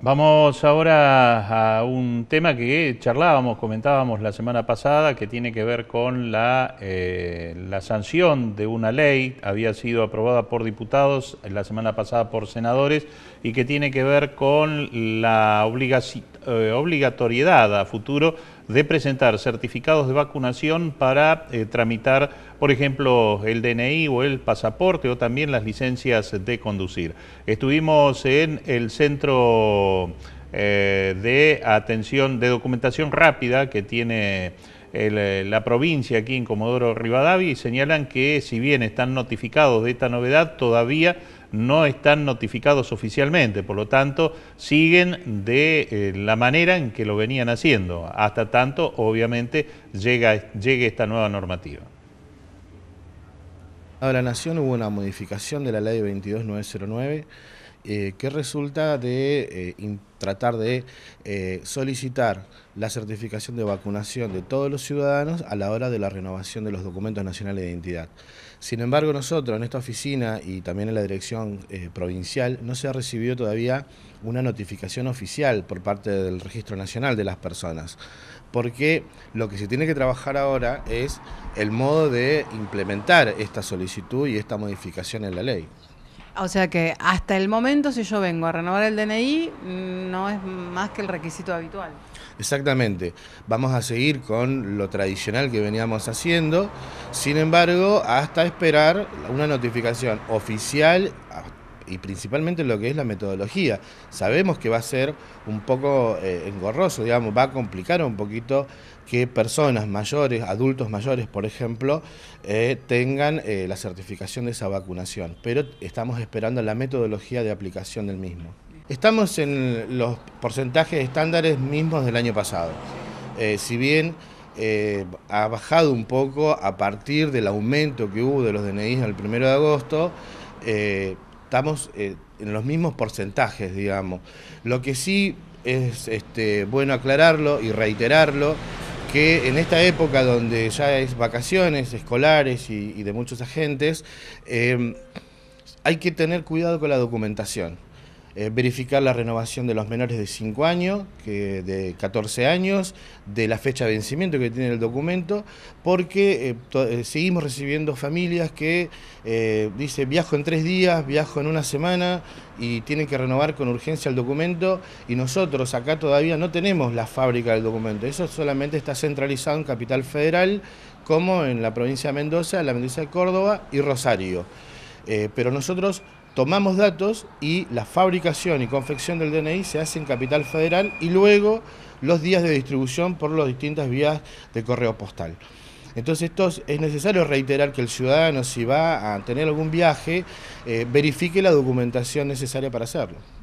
Vamos ahora a un tema que charlábamos, comentábamos la semana pasada, que tiene que ver con la, eh, la sanción de una ley, había sido aprobada por diputados, la semana pasada por senadores, y que tiene que ver con la eh, obligatoriedad a futuro de presentar certificados de vacunación para eh, tramitar, por ejemplo, el DNI o el pasaporte o también las licencias de conducir. Estuvimos en el centro eh, de atención de documentación rápida que tiene eh, la provincia aquí en Comodoro Rivadavia y señalan que si bien están notificados de esta novedad, todavía no están notificados oficialmente, por lo tanto siguen de eh, la manera en que lo venían haciendo, hasta tanto obviamente llega, llegue esta nueva normativa. A la Nación hubo una modificación de la ley 22909 eh, que resulta de eh, tratar de eh, solicitar la certificación de vacunación de todos los ciudadanos a la hora de la renovación de los documentos nacionales de identidad. Sin embargo, nosotros en esta oficina y también en la dirección provincial no se ha recibido todavía una notificación oficial por parte del Registro Nacional de las Personas, porque lo que se tiene que trabajar ahora es el modo de implementar esta solicitud y esta modificación en la ley. O sea que hasta el momento, si yo vengo a renovar el DNI, mm, no es más que el requisito habitual. Exactamente. Vamos a seguir con lo tradicional que veníamos haciendo, sin embargo, hasta esperar una notificación oficial y principalmente lo que es la metodología. Sabemos que va a ser un poco eh, engorroso, digamos, va a complicar un poquito que personas mayores, adultos mayores, por ejemplo, eh, tengan eh, la certificación de esa vacunación, pero estamos esperando la metodología de aplicación del mismo. Estamos en los porcentajes estándares mismos del año pasado. si bien ha bajado un poco a partir del aumento que hubo de los DNI el primero de agosto estamos eh, en los mismos porcentajes, digamos. Lo que sí es este, bueno aclararlo y reiterarlo, que en esta época donde ya es vacaciones escolares y, de muchos agentes, eh, hay que tener cuidado con la documentación. Eh, verificar la renovación de los menores de 5 años, que de 14 años, de la fecha de vencimiento que tiene el documento, porque eh, eh, seguimos recibiendo familias que dicen dice viajo en tres días, viajo en una semana y tienen que renovar con urgencia el documento y nosotros acá todavía no tenemos la fábrica del documento, eso solamente está centralizado en Capital Federal como en la provincia de Mendoza, la provincia de Córdoba y Rosario. pero nosotros tomamos datos y la fabricación y confección del DNI se hace en Capital Federal y luego los días de distribución por las distintas vías de correo postal. Entonces esto es necesario reiterar que el ciudadano si va a tener algún viaje eh, verifique la documentación necesaria para hacerlo.